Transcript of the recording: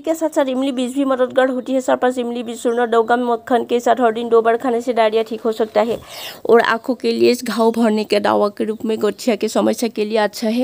के साथ साथ इमली बीज भी मददगार होती है सरपस इमली बीज सुनो डोगा में मक्खन के साथ हर दिन दो बार खाने से डायरिया ठीक हो सकता है और आंखों के लिए इस घाव भरने के दावा के रूप में गठिया के समस्या के लिए अच्छा है